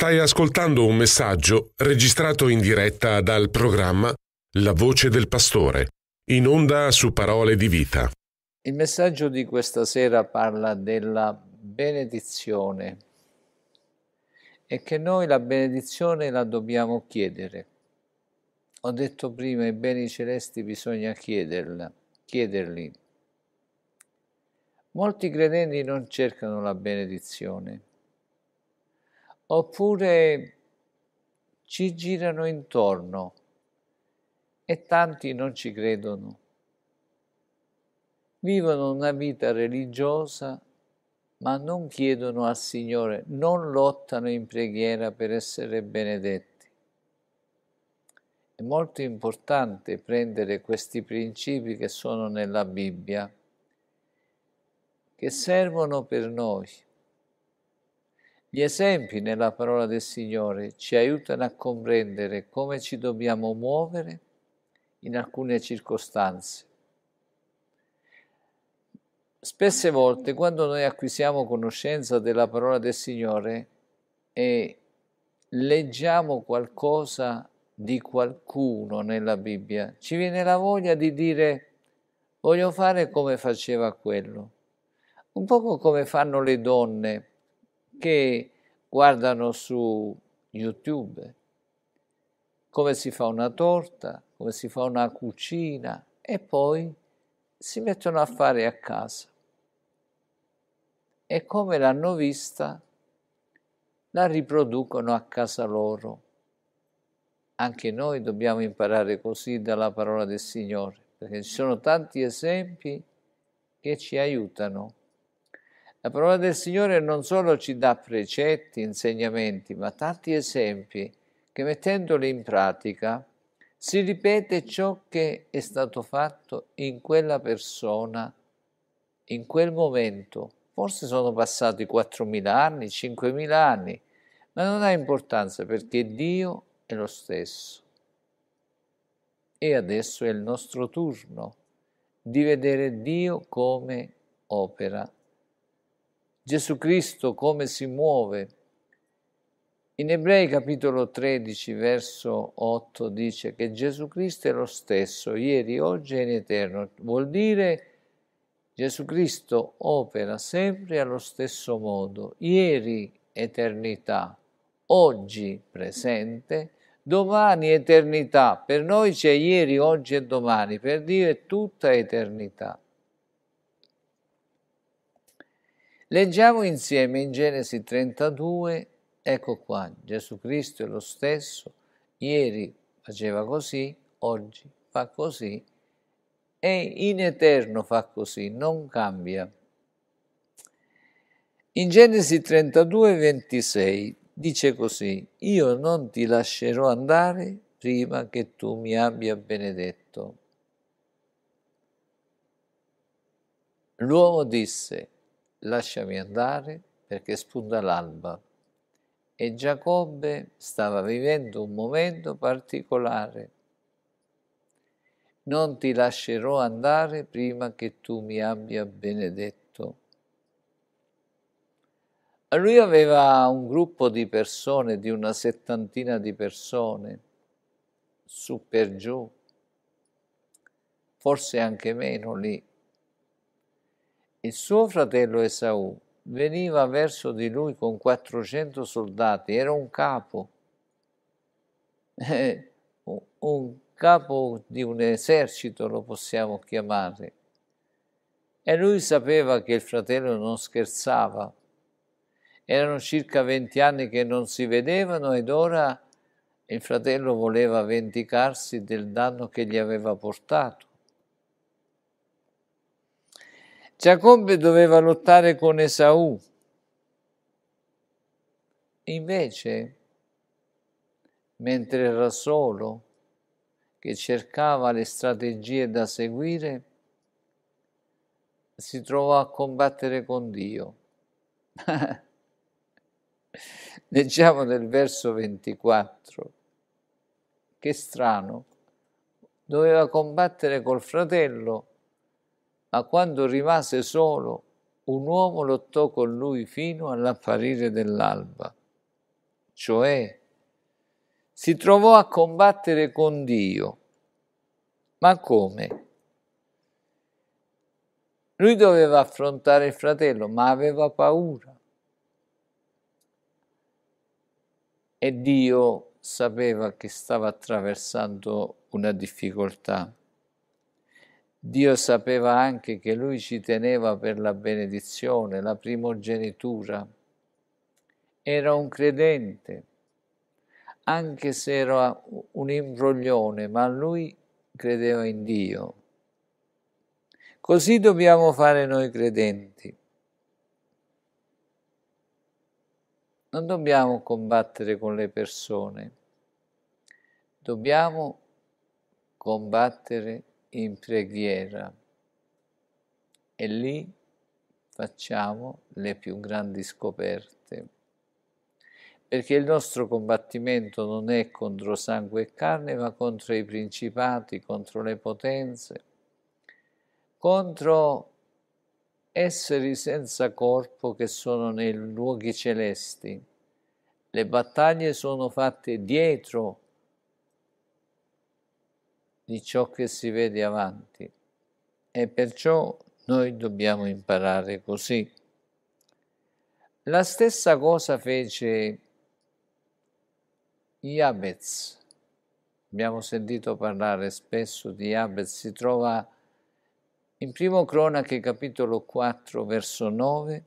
Stai ascoltando un messaggio registrato in diretta dal programma La voce del pastore, in onda su parole di vita. Il messaggio di questa sera parla della benedizione e che noi la benedizione la dobbiamo chiedere. Ho detto prima, i beni celesti bisogna chiederla, chiederli. Molti credenti non cercano la benedizione oppure ci girano intorno e tanti non ci credono. Vivono una vita religiosa ma non chiedono al Signore, non lottano in preghiera per essere benedetti. È molto importante prendere questi principi che sono nella Bibbia, che servono per noi. Gli esempi nella parola del Signore ci aiutano a comprendere come ci dobbiamo muovere in alcune circostanze. Spesse volte quando noi acquisiamo conoscenza della parola del Signore e leggiamo qualcosa di qualcuno nella Bibbia, ci viene la voglia di dire voglio fare come faceva quello, un poco come fanno le donne che guardano su YouTube come si fa una torta, come si fa una cucina e poi si mettono a fare a casa. E come l'hanno vista, la riproducono a casa loro. Anche noi dobbiamo imparare così dalla parola del Signore, perché ci sono tanti esempi che ci aiutano la parola del Signore non solo ci dà precetti, insegnamenti, ma tanti esempi che mettendoli in pratica si ripete ciò che è stato fatto in quella persona, in quel momento. Forse sono passati 4.000 anni, 5.000 anni, ma non ha importanza perché Dio è lo stesso. E adesso è il nostro turno di vedere Dio come opera Gesù Cristo come si muove. In Ebrei capitolo 13 verso 8 dice che Gesù Cristo è lo stesso, ieri, oggi e in eterno. Vuol dire Gesù Cristo opera sempre allo stesso modo, ieri eternità, oggi presente, domani eternità. Per noi c'è ieri, oggi e domani, per Dio è tutta eternità. Leggiamo insieme in Genesi 32, ecco qua, Gesù Cristo è lo stesso, ieri faceva così, oggi fa così e in eterno fa così, non cambia. In Genesi 32, 26 dice così, io non ti lascerò andare prima che tu mi abbia benedetto. L'uomo disse, lasciami andare perché spunta l'alba. E Giacobbe stava vivendo un momento particolare. Non ti lascerò andare prima che tu mi abbia benedetto. Lui aveva un gruppo di persone, di una settantina di persone, su per giù, forse anche meno lì. Il suo fratello Esaù veniva verso di lui con 400 soldati, era un capo, eh, un capo di un esercito lo possiamo chiamare. E lui sapeva che il fratello non scherzava. Erano circa 20 anni che non si vedevano ed ora il fratello voleva vendicarsi del danno che gli aveva portato. Giacobbe doveva lottare con Esaù. Invece, mentre era solo, che cercava le strategie da seguire, si trovò a combattere con Dio. Leggiamo nel verso 24. Che strano. Doveva combattere col fratello ma quando rimase solo, un uomo lottò con lui fino all'apparire dell'alba. Cioè, si trovò a combattere con Dio. Ma come? Lui doveva affrontare il fratello, ma aveva paura. E Dio sapeva che stava attraversando una difficoltà. Dio sapeva anche che lui ci teneva per la benedizione, la primogenitura. Era un credente, anche se era un imbroglione, ma lui credeva in Dio. Così dobbiamo fare noi credenti. Non dobbiamo combattere con le persone, dobbiamo combattere con in preghiera e lì facciamo le più grandi scoperte. Perché il nostro combattimento non è contro sangue e carne, ma contro i principati, contro le potenze, contro esseri senza corpo che sono nei luoghi celesti. Le battaglie sono fatte dietro di ciò che si vede avanti e perciò noi dobbiamo imparare così. La stessa cosa fece Iabez. Abbiamo sentito parlare spesso di Iabez, si trova in primo Cronache capitolo 4 verso 9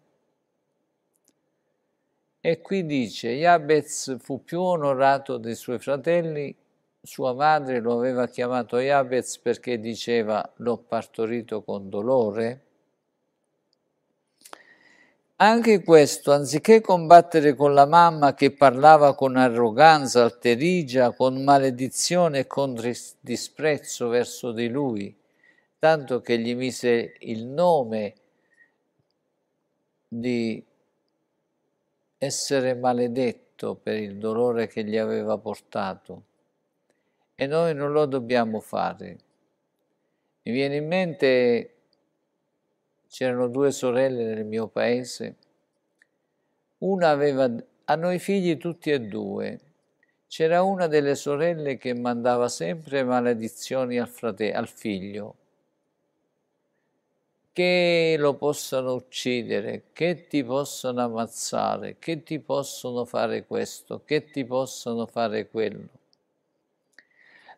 e qui dice Iabez fu più onorato dei suoi fratelli sua madre lo aveva chiamato Jabez perché diceva l'ho partorito con dolore? Anche questo, anziché combattere con la mamma che parlava con arroganza, alterigia, con maledizione e con disprezzo verso di lui, tanto che gli mise il nome di essere maledetto per il dolore che gli aveva portato e noi non lo dobbiamo fare. Mi viene in mente, c'erano due sorelle nel mio paese, una aveva, hanno i figli tutti e due, c'era una delle sorelle che mandava sempre maledizioni al, frate, al figlio, che lo possano uccidere, che ti possano ammazzare, che ti possono fare questo, che ti possono fare quello.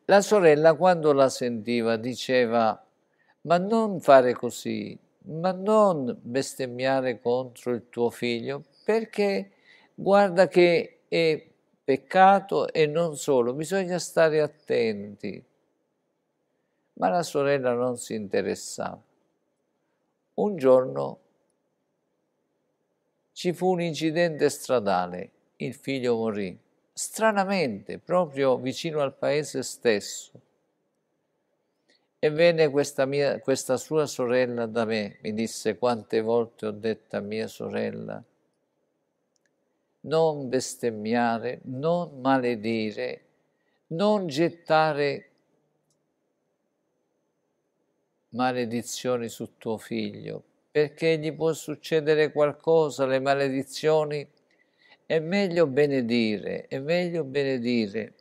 La sorella quando la sentiva diceva ma non fare così, ma non bestemmiare contro il tuo figlio, perché guarda che è peccato e non solo, bisogna stare attenti. Ma la sorella non si interessava. Un giorno ci fu un incidente stradale, il figlio morì stranamente proprio vicino al paese stesso. E venne questa, mia, questa sua sorella da me, mi disse quante volte ho detto a mia sorella, non bestemmiare, non maledire, non gettare maledizioni su tuo figlio, perché gli può succedere qualcosa, le maledizioni è meglio benedire, è meglio benedire.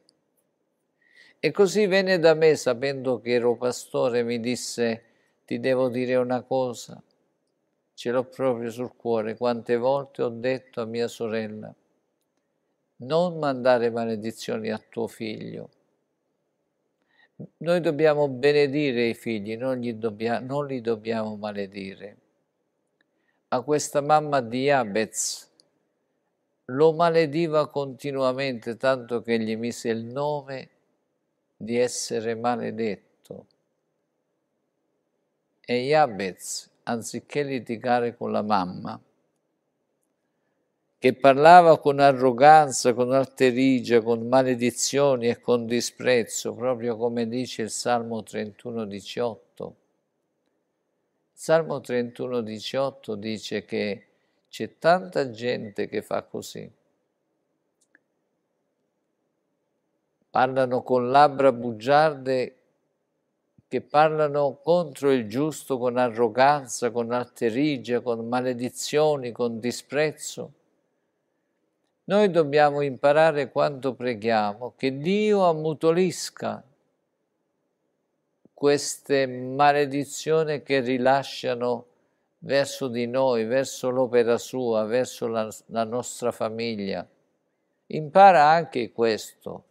E così venne da me, sapendo che ero pastore, mi disse, ti devo dire una cosa, ce l'ho proprio sul cuore, quante volte ho detto a mia sorella, non mandare maledizioni a tuo figlio. Noi dobbiamo benedire i figli, non, dobbia, non li dobbiamo maledire. A questa mamma di Abez, lo malediva continuamente, tanto che gli mise il nome di essere maledetto. E Jabez, anziché litigare con la mamma, che parlava con arroganza, con alterigia, con maledizioni e con disprezzo, proprio come dice il Salmo 31, 18. Il Salmo 31, 18 dice che c'è tanta gente che fa così. Parlano con labbra bugiarde che parlano contro il giusto con arroganza, con alterigia, con maledizioni, con disprezzo. Noi dobbiamo imparare quando preghiamo che Dio ammutolisca queste maledizioni che rilasciano il verso di noi, verso l'opera sua, verso la, la nostra famiglia. Impara anche questo.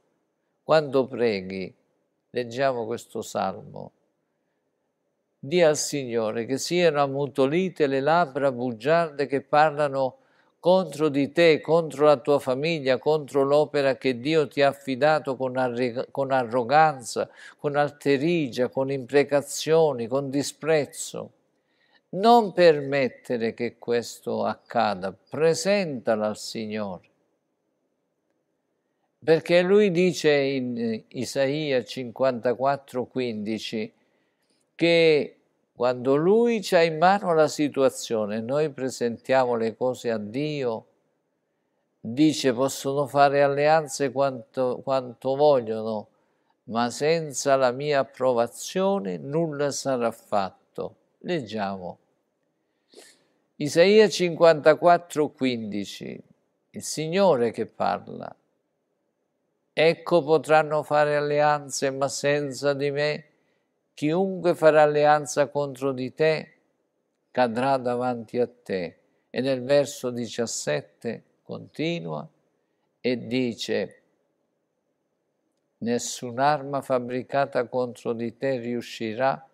Quando preghi, leggiamo questo salmo. Di al Signore che siano ammutolite le labbra bugiarde che parlano contro di te, contro la tua famiglia, contro l'opera che Dio ti ha affidato con, arri- con arroganza, con alterigia, con imprecazioni, con disprezzo non permettere che questo accada, presentala al Signore. Perché lui dice in eh, Isaia 54:15 che quando lui c'ha in mano la situazione, noi presentiamo le cose a Dio, dice possono fare alleanze quanto, quanto vogliono, ma senza la mia approvazione nulla sarà fatto. Leggiamo Isaia 54,15, il Signore che parla. Ecco potranno fare alleanze, ma senza di me, chiunque farà alleanza contro di te cadrà davanti a te. E nel verso 17 continua e dice, nessun'arma fabbricata contro di te riuscirà a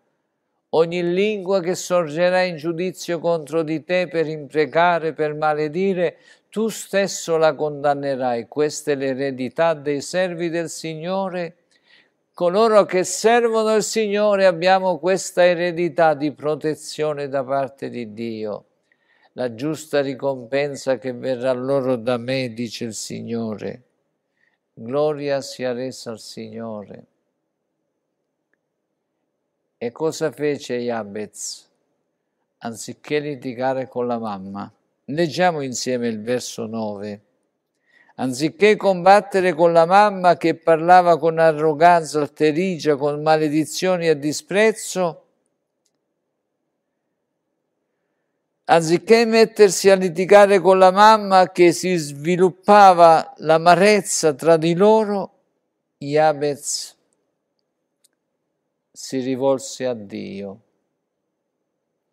ogni lingua che sorgerà in giudizio contro di te per imprecare, per maledire, tu stesso la condannerai. Questa è l'eredità dei servi del Signore. Coloro che servono il Signore abbiamo questa eredità di protezione da parte di Dio. La giusta ricompensa che verrà loro da me, dice il Signore. Gloria sia resa al Signore. E cosa fece Jabez? Anziché litigare con la mamma, leggiamo insieme il verso 9. Anziché combattere con la mamma che parlava con arroganza, alterigia, con maledizioni e disprezzo, anziché mettersi a litigare con la mamma che si sviluppava l'amarezza tra di loro, Jabez si rivolse a Dio.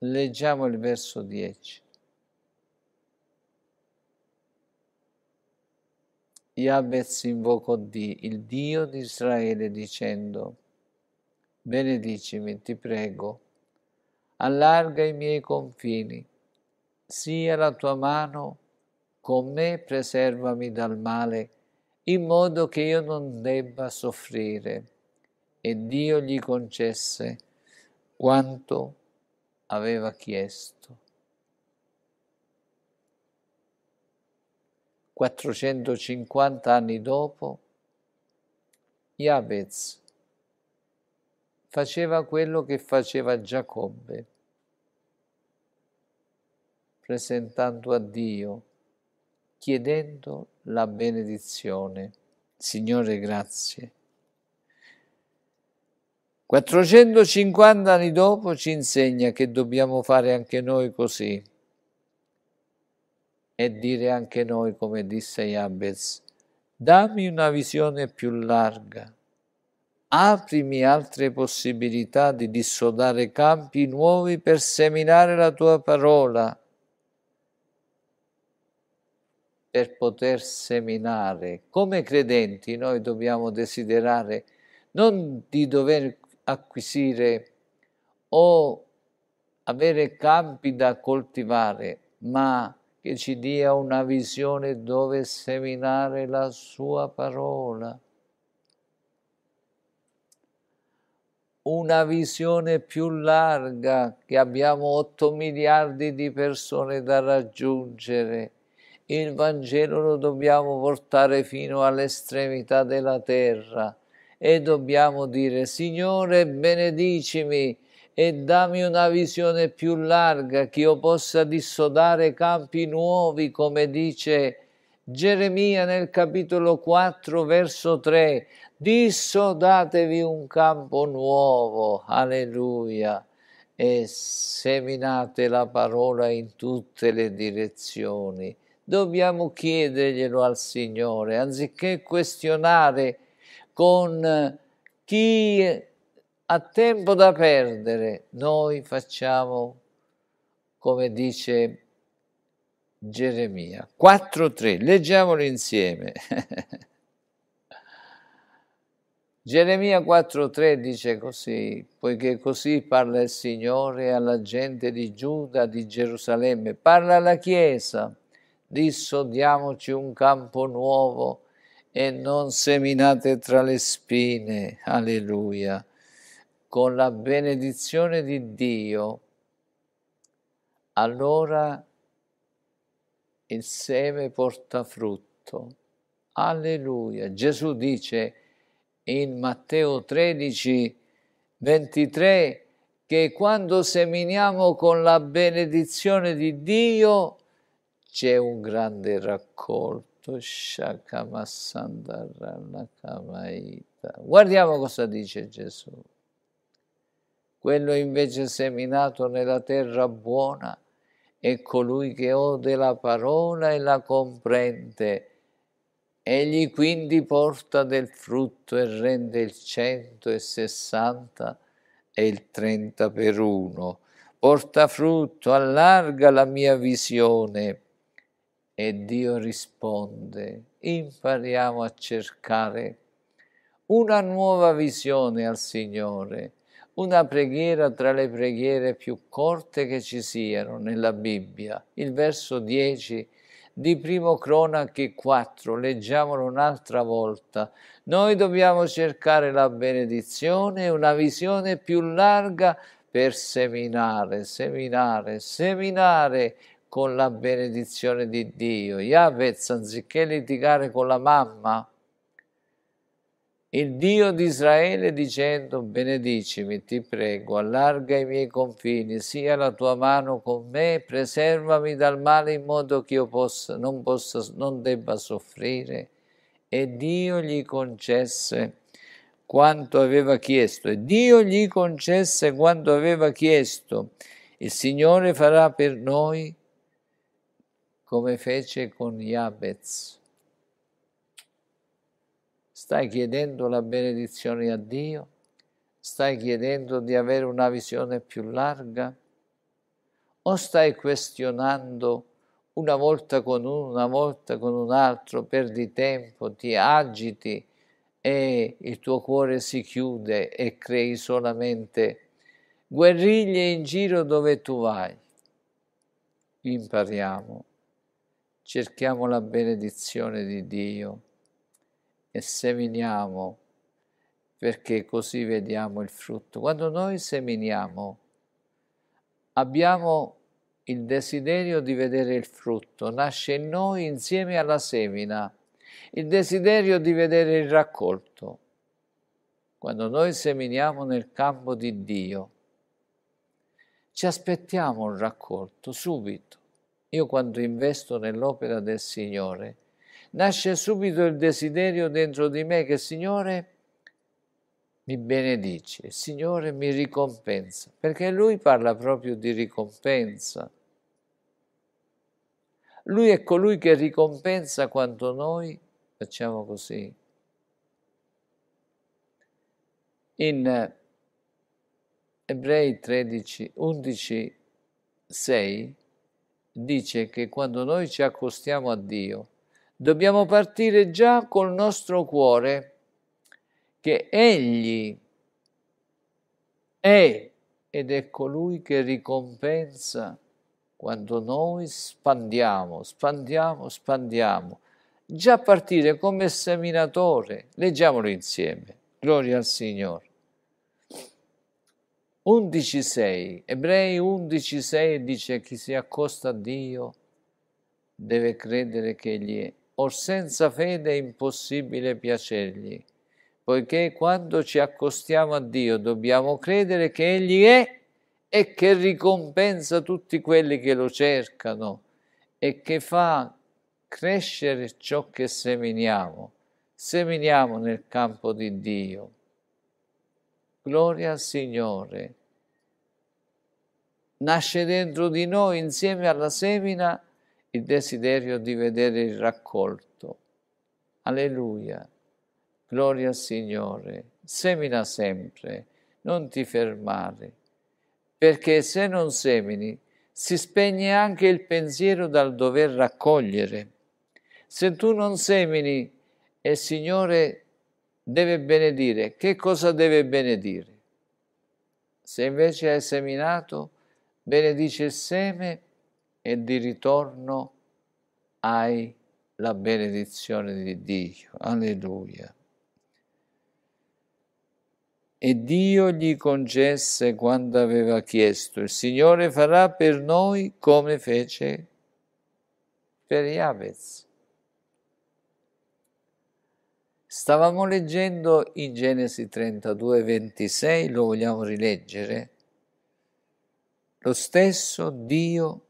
Leggiamo il verso 10. Yabez invocò Dio, il Dio di Israele dicendo, benedicimi, ti prego, allarga i miei confini, sia la tua mano con me, preservami dal male, in modo che io non debba soffrire e Dio gli concesse quanto aveva chiesto. 450 anni dopo, Jabez faceva quello che faceva Giacobbe, presentando a Dio, chiedendo la benedizione. Signore, grazie 450 anni dopo ci insegna che dobbiamo fare anche noi così e dire anche noi, come disse Jabez, dammi una visione più larga, aprimi altre possibilità di dissodare campi nuovi per seminare la tua parola, per poter seminare. Come credenti noi dobbiamo desiderare non di dover acquisire o avere campi da coltivare, ma che ci dia una visione dove seminare la sua parola. Una visione più larga che abbiamo 8 miliardi di persone da raggiungere. Il Vangelo lo dobbiamo portare fino all'estremità della terra e dobbiamo dire Signore benedicimi e dammi una visione più larga che io possa dissodare campi nuovi come dice Geremia nel capitolo 4 verso 3 dissodatevi un campo nuovo alleluia e seminate la parola in tutte le direzioni dobbiamo chiederglielo al Signore anziché questionare con chi ha tempo da perdere, noi facciamo come dice Geremia 4.3, leggiamolo insieme. Geremia 4.3 dice così, poiché così parla il Signore alla gente di Giuda, di Gerusalemme, parla alla Chiesa, dissodiamoci un campo nuovo e non seminate tra le spine. Alleluia. Con la benedizione di Dio, allora il seme porta frutto. Alleluia. Gesù dice in Matteo 13, 23 che quando seminiamo con la benedizione di Dio c'è un grande raccolto. Guardiamo cosa dice Gesù. Quello invece seminato nella terra buona è colui che ode la parola e la comprende. Egli quindi porta del frutto e rende il cento e sessanta e il trenta per uno. Porta frutto, allarga la mia visione e Dio risponde, impariamo a cercare una nuova visione al Signore, una preghiera tra le preghiere più corte che ci siano nella Bibbia. Il verso 10 di Primo Cronache 4, leggiamolo un'altra volta. Noi dobbiamo cercare la benedizione, una visione più larga per seminare, seminare, seminare con la benedizione di Dio. Yahweh, anziché litigare con la mamma, il Dio di Israele dicendo benedicimi, ti prego, allarga i miei confini, sia la tua mano con me, preservami dal male in modo che io possa, non, possa, non debba soffrire. E Dio gli concesse quanto aveva chiesto e Dio gli concesse quanto aveva chiesto. Il Signore farà per noi come fece con Jabez. Stai chiedendo la benedizione a Dio? Stai chiedendo di avere una visione più larga? O stai questionando una volta con uno, una volta con un altro, perdi tempo, ti agiti e il tuo cuore si chiude e crei solamente guerriglie in giro dove tu vai. Impariamo cerchiamo la benedizione di Dio e seminiamo perché così vediamo il frutto. Quando noi seminiamo abbiamo il desiderio di vedere il frutto, nasce in noi insieme alla semina, il desiderio di vedere il raccolto. Quando noi seminiamo nel campo di Dio, ci aspettiamo un raccolto subito. Io quando investo nell'opera del Signore, nasce subito il desiderio dentro di me che il Signore mi benedice, il Signore mi ricompensa, perché Lui parla proprio di ricompensa. Lui è colui che ricompensa quanto noi facciamo così. In Ebrei 13, 11, 6 dice che quando noi ci accostiamo a Dio, dobbiamo partire già col nostro cuore, che Egli è ed è colui che ricompensa quando noi spandiamo, spandiamo, spandiamo. Già partire come seminatore, leggiamolo insieme. Gloria al Signore. 11.6, Ebrei 11.6 dice chi si accosta a Dio deve credere che Egli è, or senza fede è impossibile piacergli, poiché quando ci accostiamo a Dio dobbiamo credere che Egli è e che ricompensa tutti quelli che lo cercano e che fa crescere ciò che seminiamo. Seminiamo nel campo di Dio. Gloria al Signore. Nasce dentro di noi, insieme alla semina, il desiderio di vedere il raccolto. Alleluia. Gloria al Signore. Semina sempre, non ti fermare, perché se non semini si spegne anche il pensiero dal dover raccogliere. Se tu non semini e il Signore deve benedire, che cosa deve benedire? Se invece hai seminato, benedice il seme e di ritorno hai la benedizione di Dio. Alleluia. E Dio gli concesse quando aveva chiesto, il Signore farà per noi come fece per Iavez. Stavamo leggendo in Genesi 32, 26, lo vogliamo rileggere? Lo stesso Dio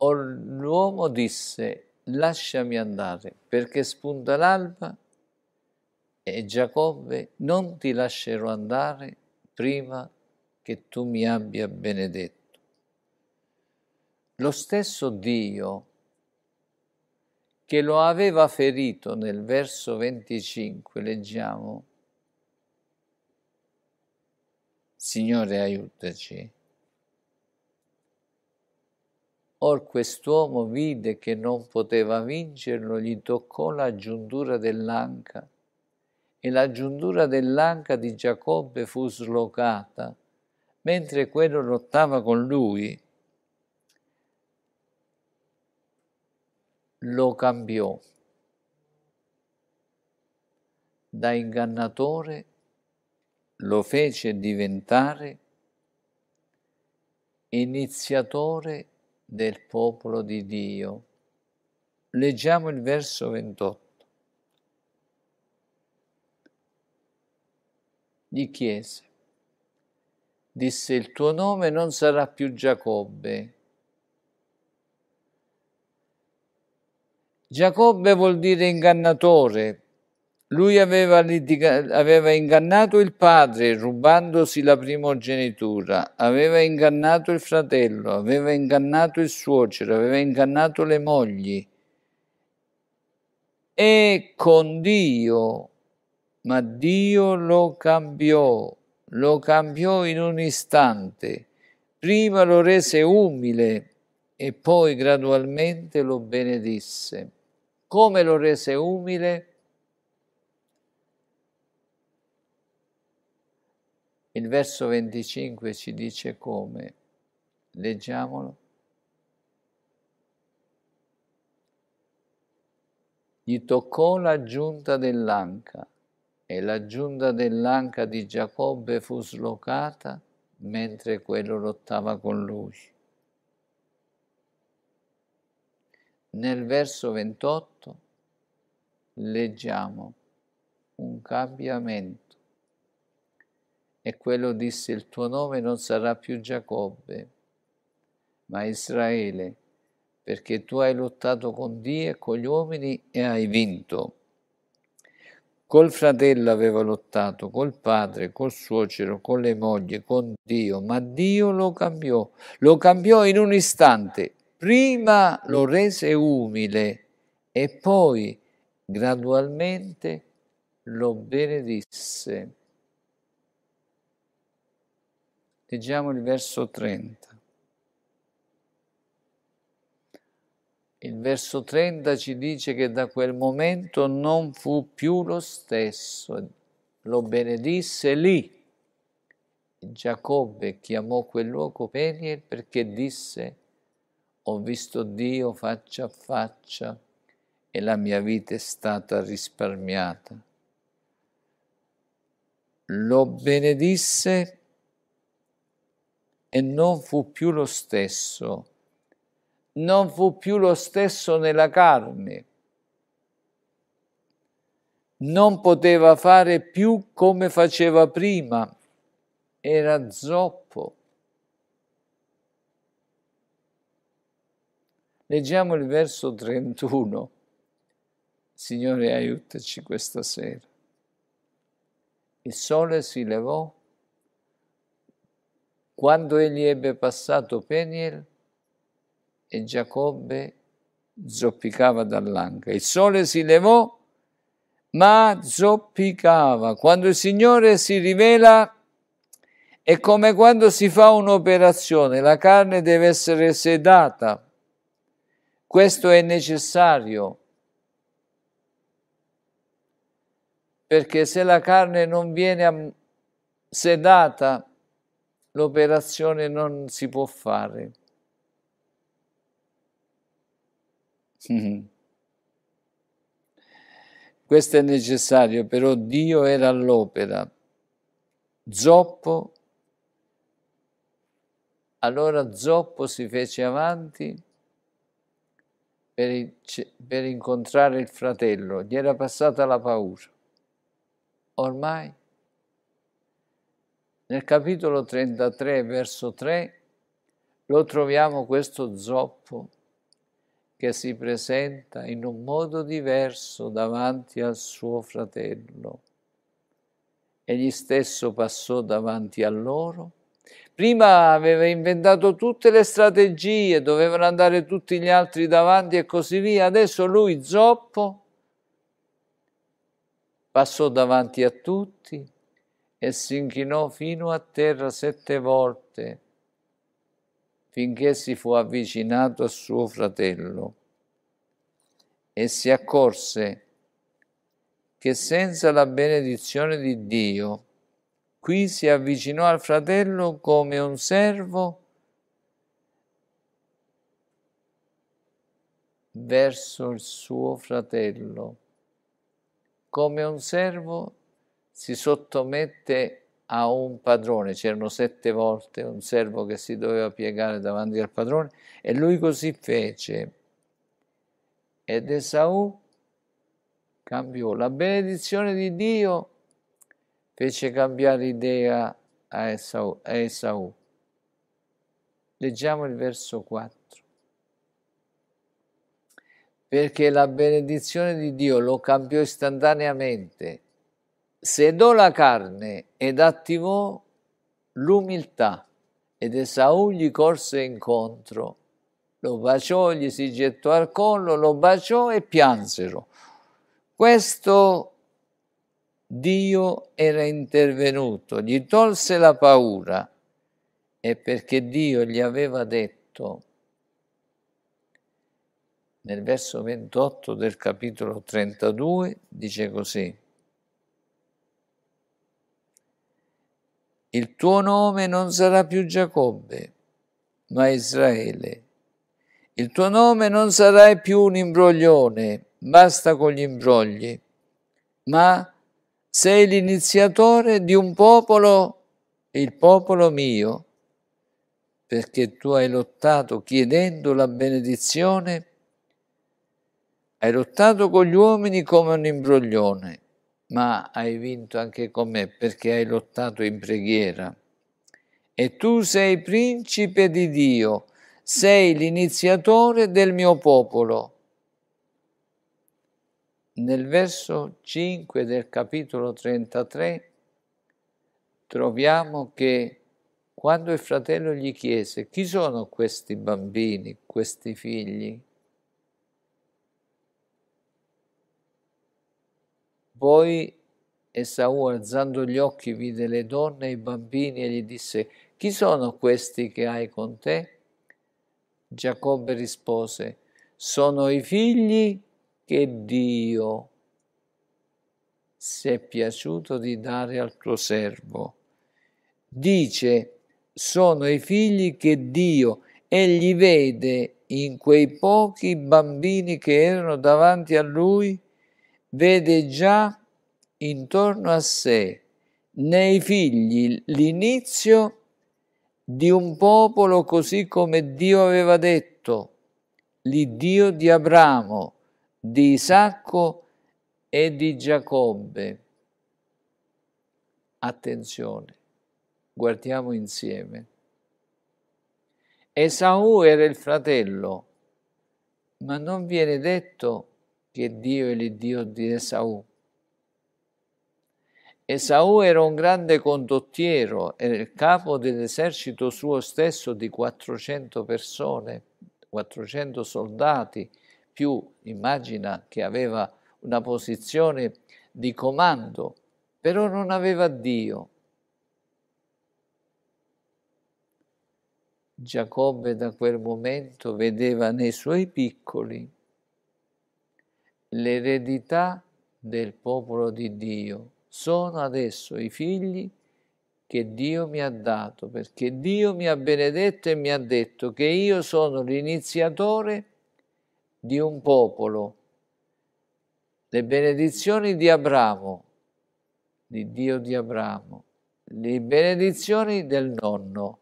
l'uomo disse lasciami andare perché spunta l'alba e Giacobbe non ti lascerò andare prima che tu mi abbia benedetto. Lo stesso Dio che lo aveva ferito nel verso 25, leggiamo, Signore aiutaci. Or quest'uomo vide che non poteva vincerlo, gli toccò la giuntura dell'anca e la giuntura dell'anca di Giacobbe fu slocata, mentre quello lottava con lui. lo cambiò da ingannatore, lo fece diventare iniziatore del popolo di Dio. Leggiamo il verso 28. Gli chiese, disse il tuo nome non sarà più Giacobbe, Giacobbe vuol dire ingannatore. Lui aveva, litiga- aveva ingannato il padre rubandosi la primogenitura, aveva ingannato il fratello, aveva ingannato il suocero, aveva ingannato le mogli. E con Dio, ma Dio lo cambiò, lo cambiò in un istante. Prima lo rese umile e poi gradualmente lo benedisse come lo rese umile, il verso 25 ci dice come, leggiamolo, gli toccò la giunta dell'anca e la giunta dell'anca di Giacobbe fu slocata mentre quello lottava con lui. Nel verso 28 leggiamo un cambiamento. E quello disse, il tuo nome non sarà più Giacobbe, ma Israele, perché tu hai lottato con Dio e con gli uomini e hai vinto. Col fratello aveva lottato, col padre, col suocero, con le mogli, con Dio, ma Dio lo cambiò, lo cambiò in un istante prima lo rese umile e poi gradualmente lo benedisse. Leggiamo il verso 30. Il verso 30 ci dice che da quel momento non fu più lo stesso, lo benedisse lì. Giacobbe chiamò quel luogo Peniel perché disse ho visto Dio faccia a faccia e la mia vita è stata risparmiata. Lo benedisse e non fu più lo stesso, non fu più lo stesso nella carne, non poteva fare più come faceva prima, era zoppo Leggiamo il verso 31. Signore, aiutaci questa sera. Il sole si levò quando egli ebbe passato Peniel e Giacobbe zoppicava dall'anca. Il sole si levò, ma zoppicava. Quando il Signore si rivela è come quando si fa un'operazione, la carne deve essere sedata questo è necessario, perché se la carne non viene sedata, l'operazione non si può fare. Questo è necessario, però Dio era all'opera. Zoppo, allora Zoppo si fece avanti per, per incontrare il fratello, gli era passata la paura. Ormai, nel capitolo 33, verso 3, lo troviamo questo zoppo che si presenta in un modo diverso davanti al suo fratello. Egli stesso passò davanti a loro prima aveva inventato tutte le strategie, dovevano andare tutti gli altri davanti e così via, adesso lui zoppo passò davanti a tutti e si inchinò fino a terra sette volte finché si fu avvicinato a suo fratello e si accorse che senza la benedizione di Dio Qui si avvicinò al fratello come un servo verso il suo fratello. Come un servo si sottomette a un padrone, c'erano sette volte un servo che si doveva piegare davanti al padrone e lui così fece. Ed Esaù cambiò la benedizione di Dio fece cambiare idea a Esau. A Esaù. Leggiamo il verso 4. Perché la benedizione di Dio lo cambiò istantaneamente, sedò la carne ed attivò l'umiltà ed Esau gli corse incontro. Lo baciò, gli si gettò al collo, lo baciò e piansero. Questo Dio era intervenuto, gli tolse la paura e perché Dio gli aveva detto nel verso 28 del capitolo 32 dice così Il tuo nome non sarà più Giacobbe, ma Israele. Il tuo nome non sarai più un imbroglione, basta con gli imbrogli, ma sei l'iniziatore di un popolo, il popolo mio, perché tu hai lottato chiedendo la benedizione, hai lottato con gli uomini come un imbroglione, ma hai vinto anche con me perché hai lottato in preghiera. E tu sei principe di Dio, sei l'iniziatore del mio popolo nel verso 5 del capitolo 33 troviamo che quando il fratello gli chiese chi sono questi bambini, questi figli, poi Esaù alzando gli occhi vide le donne e i bambini e gli disse chi sono questi che hai con te? Giacobbe rispose sono i figli che Dio si è piaciuto di dare al tuo servo. Dice, sono i figli che Dio, egli vede in quei pochi bambini che erano davanti a lui, vede già intorno a sé, nei figli, l'inizio di un popolo così come Dio aveva detto, l'Iddio di Abramo di Isacco e di Giacobbe. Attenzione, guardiamo insieme. Esaù era il fratello, ma non viene detto che Dio è il Dio di Esaù. Esaù era un grande condottiero, era il capo dell'esercito suo stesso di 400 persone, 400 soldati, più immagina che aveva una posizione di comando, però non aveva Dio. Giacobbe da quel momento vedeva nei suoi piccoli l'eredità del popolo di Dio. Sono adesso i figli che Dio mi ha dato, perché Dio mi ha benedetto e mi ha detto che io sono l'iniziatore di un popolo, le benedizioni di Abramo, di Dio di Abramo, le benedizioni del nonno,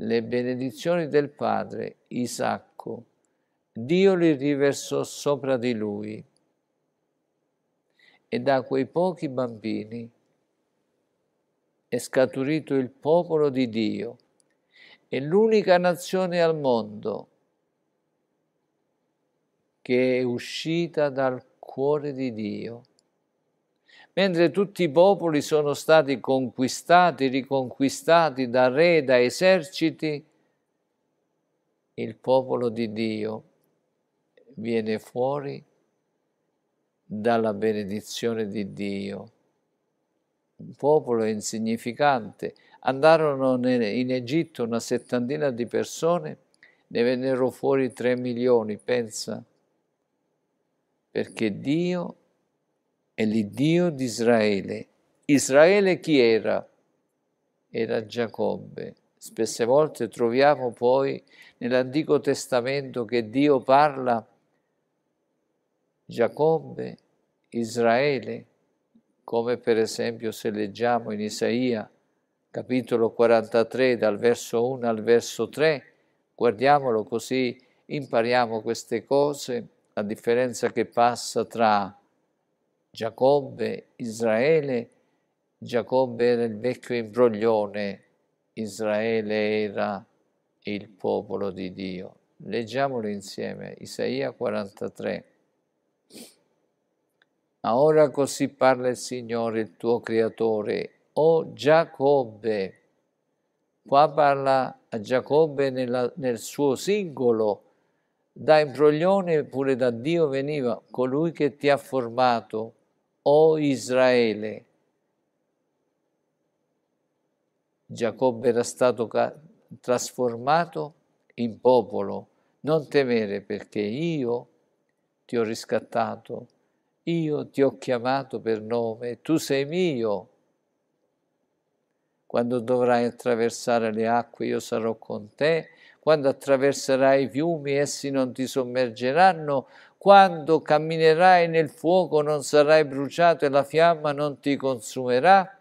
le benedizioni del padre Isacco. Dio li riversò sopra di lui e da quei pochi bambini è scaturito il popolo di Dio, e l'unica nazione al mondo che è uscita dal cuore di Dio. Mentre tutti i popoli sono stati conquistati, riconquistati da re, da eserciti, il popolo di Dio viene fuori dalla benedizione di Dio. Un popolo insignificante. Andarono in Egitto una settantina di persone, ne vennero fuori tre milioni, pensa perché Dio è l'Iddio di Israele. Israele chi era? Era Giacobbe. Spesse volte troviamo poi nell'Antico Testamento che Dio parla Giacobbe, Israele, come per esempio se leggiamo in Isaia capitolo 43 dal verso 1 al verso 3, guardiamolo così impariamo queste cose la differenza che passa tra Giacobbe, e Israele, Giacobbe era il vecchio imbroglione, Israele era il popolo di Dio. Leggiamolo insieme, Isaia 43. Ma ora così parla il Signore, il tuo Creatore, o Giacobbe. Qua parla a Giacobbe nella, nel suo singolo, da imbroglione pure da Dio veniva colui che ti ha formato, o Israele. Giacobbe era stato trasformato in popolo. Non temere perché io ti ho riscattato, io ti ho chiamato per nome, tu sei mio. Quando dovrai attraversare le acque io sarò con te quando attraverserai i fiumi essi non ti sommergeranno, quando camminerai nel fuoco non sarai bruciato e la fiamma non ti consumerà,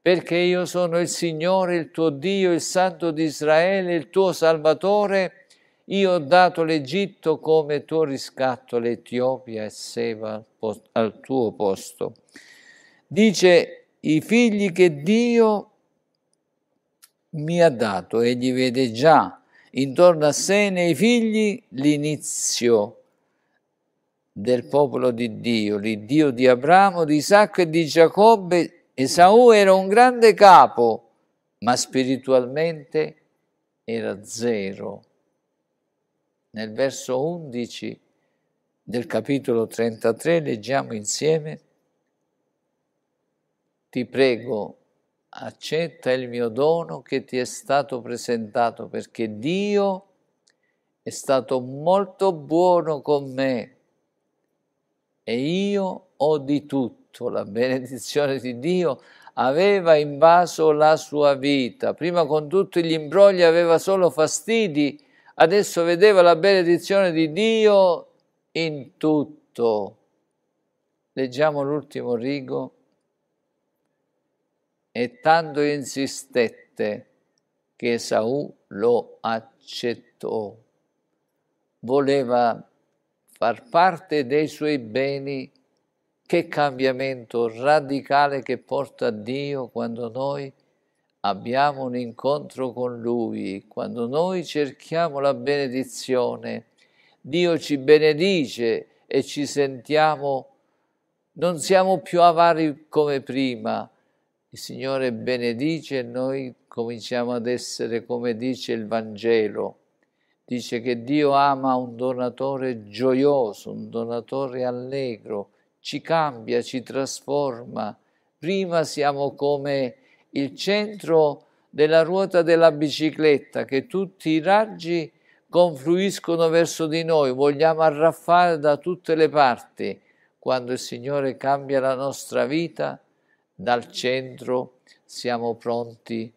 perché io sono il Signore, il tuo Dio, il Santo di Israele, il tuo Salvatore, io ho dato l'Egitto come tuo riscatto, l'Etiopia e Seba al tuo posto. Dice i figli che Dio mi ha dato, egli vede già intorno a sé nei figli l'inizio del popolo di Dio, l'Iddio di Abramo, di Isacco e di Giacobbe. Esaù era un grande capo, ma spiritualmente era zero. Nel verso 11 del capitolo 33 leggiamo insieme, ti prego accetta il mio dono che ti è stato presentato perché Dio è stato molto buono con me e io ho di tutto. La benedizione di Dio aveva invaso la sua vita. Prima con tutti gli imbrogli aveva solo fastidi, adesso vedeva la benedizione di Dio in tutto. Leggiamo l'ultimo rigo e tanto insistette che Saul lo accettò. Voleva far parte dei suoi beni. Che cambiamento radicale che porta Dio quando noi abbiamo un incontro con Lui, quando noi cerchiamo la benedizione. Dio ci benedice e ci sentiamo, non siamo più avari come prima, il Signore benedice e noi cominciamo ad essere come dice il Vangelo. Dice che Dio ama un donatore gioioso, un donatore allegro, ci cambia, ci trasforma. Prima siamo come il centro della ruota della bicicletta, che tutti i raggi confluiscono verso di noi, vogliamo arraffare da tutte le parti. Quando il Signore cambia la nostra vita, dal centro siamo pronti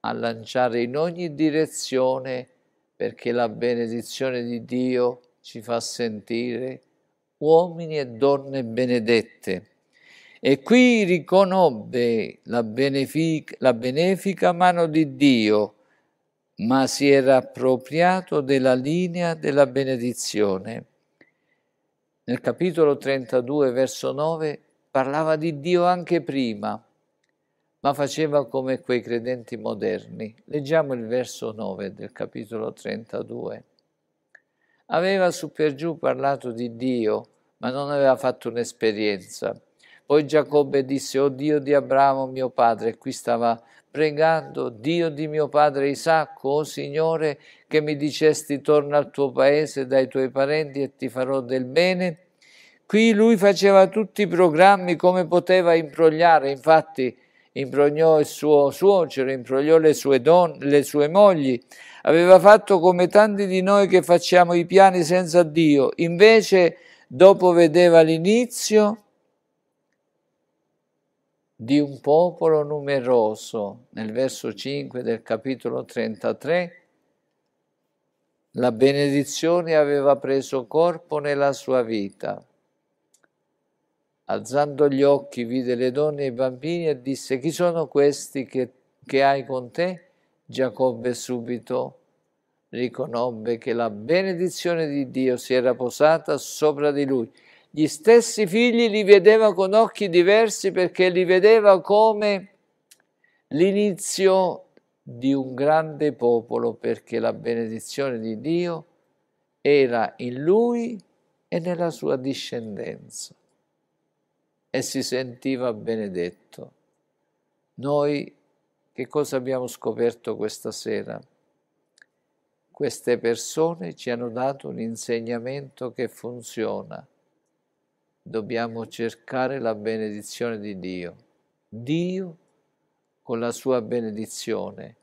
a lanciare in ogni direzione perché la benedizione di Dio ci fa sentire uomini e donne benedette. E qui riconobbe la benefica, la benefica mano di Dio, ma si era appropriato della linea della benedizione. Nel capitolo 32, verso 9, parlava di Dio anche prima, ma faceva come quei credenti moderni. Leggiamo il verso 9 del capitolo 32. Aveva su per giù parlato di Dio, ma non aveva fatto un'esperienza. Poi Giacobbe disse, o Dio di Abramo mio padre, e qui stava pregando, Dio di mio padre Isacco, o Signore, che mi dicesti torna al tuo paese dai tuoi parenti e ti farò del bene, Qui lui faceva tutti i programmi come poteva imbrogliare, infatti imbrogliò il suo suocero, imbrogliò le sue, don- le sue mogli, aveva fatto come tanti di noi che facciamo i piani senza Dio, invece dopo vedeva l'inizio di un popolo numeroso, nel verso 5 del capitolo 33, la benedizione aveva preso corpo nella sua vita. Alzando gli occhi vide le donne e i bambini e disse, chi sono questi che, che hai con te? Giacobbe subito riconobbe che la benedizione di Dio si era posata sopra di lui. Gli stessi figli li vedeva con occhi diversi perché li vedeva come l'inizio di un grande popolo perché la benedizione di Dio era in lui e nella sua discendenza e si sentiva benedetto. Noi che cosa abbiamo scoperto questa sera? Queste persone ci hanno dato un insegnamento che funziona. Dobbiamo cercare la benedizione di Dio. Dio con la sua benedizione.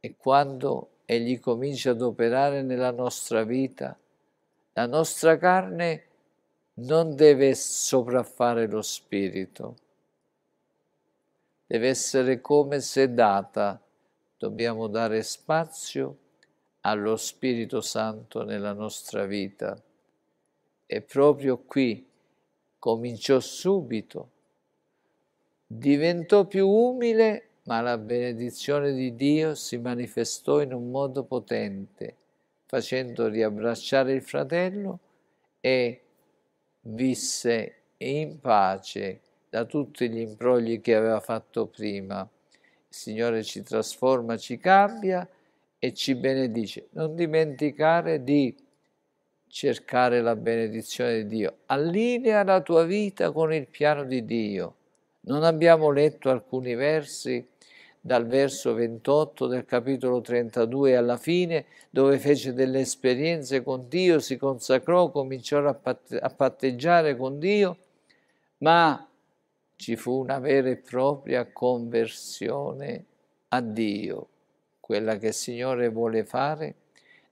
E quando Egli comincia ad operare nella nostra vita, la nostra carne è non deve sopraffare lo spirito, deve essere come se data, dobbiamo dare spazio allo Spirito Santo nella nostra vita. E proprio qui cominciò subito, diventò più umile, ma la benedizione di Dio si manifestò in un modo potente, facendo riabbracciare il fratello e visse in pace da tutti gli imbrogli che aveva fatto prima. Il Signore ci trasforma, ci cambia e ci benedice. Non dimenticare di cercare la benedizione di Dio. Allinea la tua vita con il piano di Dio. Non abbiamo letto alcuni versi dal verso 28 del capitolo 32 alla fine, dove fece delle esperienze con Dio, si consacrò, cominciò a, pat- a patteggiare con Dio, ma ci fu una vera e propria conversione a Dio, quella che il Signore vuole fare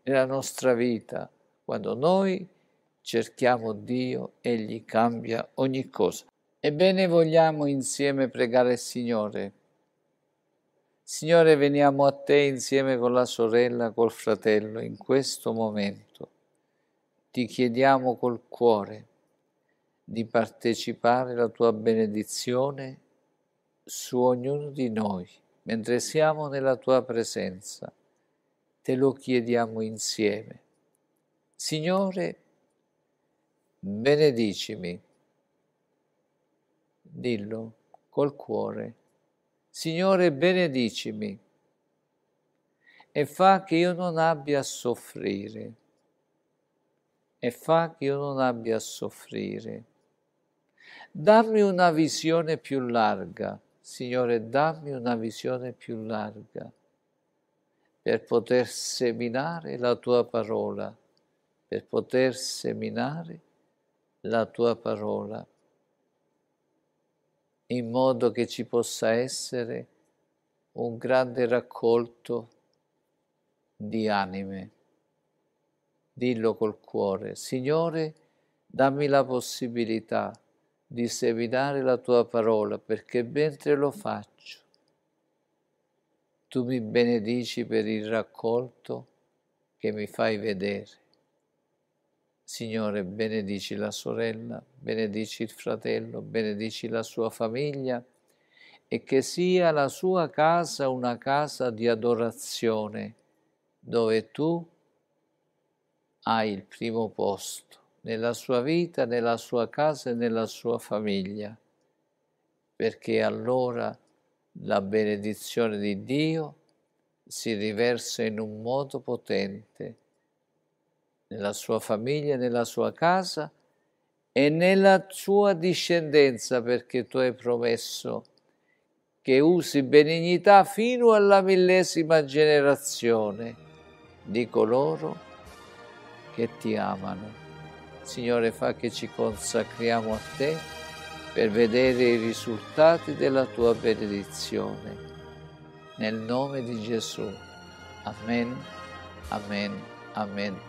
nella nostra vita. Quando noi cerchiamo Dio, Egli cambia ogni cosa. Ebbene vogliamo insieme pregare il Signore Signore, veniamo a te insieme con la sorella, col fratello, in questo momento. Ti chiediamo col cuore di partecipare alla tua benedizione su ognuno di noi, mentre siamo nella tua presenza. Te lo chiediamo insieme. Signore, benedicimi. Dillo col cuore Signore benedicimi e fa che io non abbia a soffrire e fa che io non abbia a soffrire. Dammi una visione più larga, Signore, dammi una visione più larga per poter seminare la tua parola, per poter seminare la tua parola in modo che ci possa essere un grande raccolto di anime. Dillo col cuore, Signore, dammi la possibilità di seminare la tua parola perché mentre lo faccio tu mi benedici per il raccolto che mi fai vedere. Signore, benedici la sorella, benedici il fratello, benedici la sua famiglia e che sia la sua casa una casa di adorazione dove tu hai il primo posto nella sua vita, nella sua casa e nella sua famiglia, perché allora la benedizione di Dio si riversa in un modo potente nella sua famiglia, nella sua casa e nella sua discendenza, perché tu hai promesso che usi benignità fino alla millesima generazione di coloro che ti amano. Signore, fa che ci consacriamo a te per vedere i risultati della tua benedizione. Nel nome di Gesù. Amen, amen, amen.